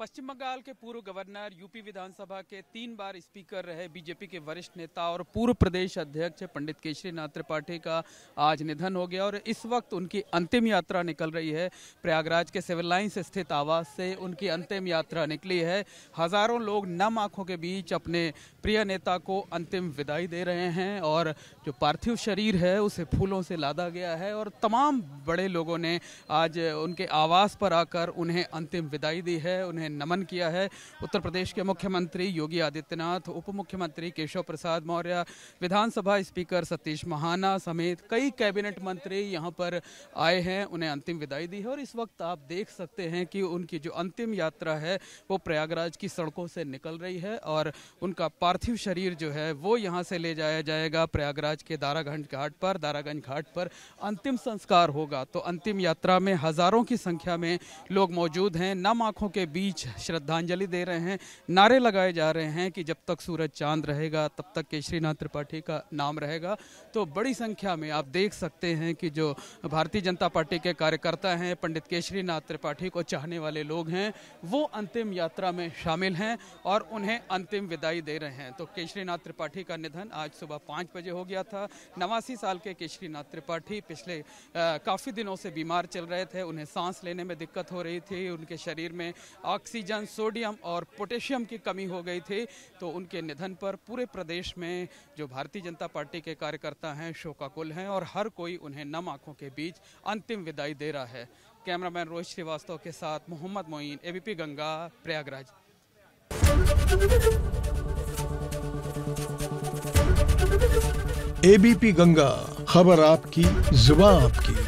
पश्चिम बंगाल के पूर्व governor UP विधानसभा के तीन बार स्पीकर रहे बीजेपी के वरिष्ठ नेता और पूर्व प्रदेश अध्यक्ष पंडित केशरी नाथ त्रिपाठी का आज निधन हो गया और इस वक्त उनकी अंतिम यात्रा निकल रही है प्रयागराज के सिविल लाइन्स स्थित आवास से उनकी अंतिम यात्रा निकली है हजारों लोग नम आंखों के बीच अपने प्रिय नेता को अंतिम विदाई दे रहे हैं और जो पार्थिव शरीर है उसे फूलों से लादा गया है और तमाम बड़े लोगों ने आज उनके आवास पर आकर उन्हें अंतिम विदाई दी है उन्हें नमन किया है उत्तर प्रदेश के मुख्यमंत्री योगी आदित्यनाथ उप मुख्यमंत्री केशव प्रसाद मौर्य विधानसभा स्पीकर सतीश महाना समेत कई कैबिनेट मंत्री यहाँ पर आए हैं उन्हें अंतिम विदाई दी है और इस वक्त आप देख सकते हैं कि उनकी जो अंतिम यात्रा है वो प्रयागराज की सड़कों से निकल रही है और उनका पार्थिव शरीर जो है वो यहाँ से ले जाया जाएगा प्रयागराज के दारागंज घाट पर दारागंज घाट पर अंतिम संस्कार होगा तो अंतिम यात्रा में हजारों की संख्या में लोग मौजूद हैं नम आंखों के बीच श्रद्धांजलि दे रहे हैं नारे लगाए जा रहे हैं कि जब तक सूरज चांद रहेगा तब तक केशरीनाथ त्रिपाठी का नाम रहेगा तो बड़ी संख्या में आप देख सकते हैं कि जो भारतीय जनता पार्टी के कार्यकर्ता हैं पंडित केशरीनाथ त्रिपाठी को चाहने वाले लोग हैं वो अंतिम यात्रा में शामिल हैं और उन्हें अंतिम विदाई दे रहे हैं तो केशरीनाथ त्रिपाठी का निधन आज सुबह पाँच बजे हो गया था नवासी साल के केशरीनाथ त्रिपाठी पिछले काफ़ी दिनों से बीमार चल रहे थे उन्हें सांस लेने में दिक्कत हो रही थी उनके शरीर में ऑक्स ऑक्सीजन सोडियम और पोटेशियम की कमी हो गई थी तो उनके निधन पर पूरे प्रदेश में जो भारतीय जनता पार्टी के कार्यकर्ता हैं शोकाकुल हैं और हर कोई उन्हें नम आंखों के बीच अंतिम विदाई दे रहा है कैमरामैन रोहित श्रीवास्तव के साथ मोहम्मद मोइन एबीपी गंगा प्रयागराज एबीपी गंगा खबर आपकी जुबा आपकी